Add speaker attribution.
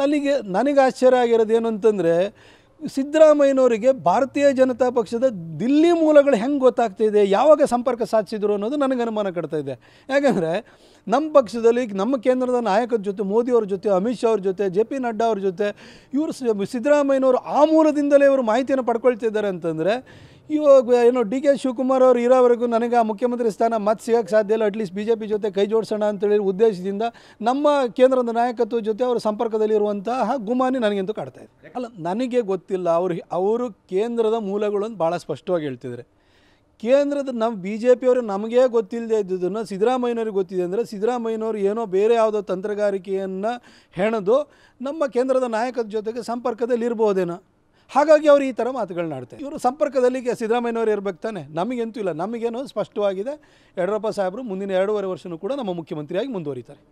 Speaker 1: ನನಗೆ ನನಗೆ ಆಶ್ಚರ್ಯ ಆಗಿರೋದು ಏನು ಅಂತಂದರೆ ಸಿದ್ದರಾಮಯ್ಯನವರಿಗೆ ಭಾರತೀಯ ಜನತಾ ಪಕ್ಷದ ದಿಲ್ಲಿ ಮೂಲಗಳು ಹೆಂಗೆ ಇದೆ ಯಾವಾಗ ಸಂಪರ್ಕ ಸಾಧಿಸಿದ್ರು ಅನ್ನೋದು ನನಗೆ ಅನುಮಾನ ಕಟ್ತಾ ಇದೆ ಯಾಕಂದರೆ ನಮ್ಮ ಪಕ್ಷದಲ್ಲಿ ನಮ್ಮ ಕೇಂದ್ರದ ನಾಯಕರ ಜೊತೆ ಮೋದಿಯವ್ರ ಜೊತೆ ಅಮಿತ್ ಶಾ ಅವ್ರ ಜೊತೆ ಜೆ ಪಿ ನಡ್ಡಾ ಅವ್ರ ಜೊತೆ ಇವರು ಸಿದ್ದರಾಮಯ್ಯನವರು ಆ ಮೂಲದಿಂದಲೇ ಇವರು ಮಾಹಿತಿಯನ್ನು ಪಡ್ಕೊಳ್ತಿದ್ದಾರೆ ಅಂತಂದರೆ ಇವಾಗ ಏನು ಡಿ ಕೆ ಶಿವಕುಮಾರ್ ಅವರು ಇರೋವರೆಗೂ ನನಗೆ ಆ ಮುಖ್ಯಮಂತ್ರಿ ಸ್ಥಾನ ಮತ್ತೆ ಸಿಗೋಕ್ಕೆ ಸಾಧ್ಯ ಇಲ್ಲ ಅಟ್ಲೀಸ್ಟ್ ಬಿ ಜೆ ಪಿ ಜೊತೆ ಕೈ ಜೋಡಿಸೋಣ ಅಂತೇಳಿ ಉದ್ದೇಶದಿಂದ ನಮ್ಮ ಕೇಂದ್ರದ ನಾಯಕತ್ವ ಜೊತೆ ಅವರ ಸಂಪರ್ಕದಲ್ಲಿರುವಂತಹ ಗುಮಾನಿ ನನಗಂತೂ ಕಾಡ್ತಾ ಇದೆ ಅಲ್ಲ ನನಗೆ ಗೊತ್ತಿಲ್ಲ ಅವರು ಅವರು ಕೇಂದ್ರದ ಅಂತ ಭಾಳ ಸ್ಪಷ್ಟವಾಗಿ ಹೇಳ್ತಿದ್ದಾರೆ ಕೇಂದ್ರದ ನಮ್ಮ ಬಿ ಜೆ ಪಿಯವರು ನಮಗೇ ಗೊತ್ತಿಲ್ಲದೆ ಇದ್ದುದನ್ನು ಸಿದ್ದರಾಮಯ್ಯನವ್ರಿಗೆ ಗೊತ್ತಿದೆ ಅಂದರೆ ಸಿದ್ದರಾಮಯ್ಯನವರು ಏನೋ ಬೇರೆ ಯಾವುದೋ ತಂತ್ರಗಾರಿಕೆಯನ್ನು ಹೆಣೆದು ನಮ್ಮ ಕೇಂದ್ರದ ನಾಯಕದ ಜೊತೆಗೆ ಸಂಪರ್ಕದಲ್ಲಿರ್ಬೋದೇನೋ ಹಾಗಾಗಿ ಅವರು ಈ ಥರ ಮಾತುಗಳನ್ನ ಆಡ್ತಾರೆ ಇವರು ಸಂಪರ್ಕದಲ್ಲಿ ಸಿದ್ದರಾಮಯ್ಯನವರು ಇರಬೇಕು ತಾನೆ ನಮಗೆಂತೂ ಇಲ್ಲ ನಮಗೇನು ಸ್ಪಷ್ಟವಾಗಿದೆ ಯಡಿಯೂರಪ್ಪ ಸಾಹೇಬರು ಮುಂದಿನ ಎರಡೂವರೆ ವರ್ಷನೂ ಕೂಡ ನಮ್ಮ ಮುಖ್ಯಮಂತ್ರಿಯಾಗಿ ಮುಂದುವರಿತಾರೆ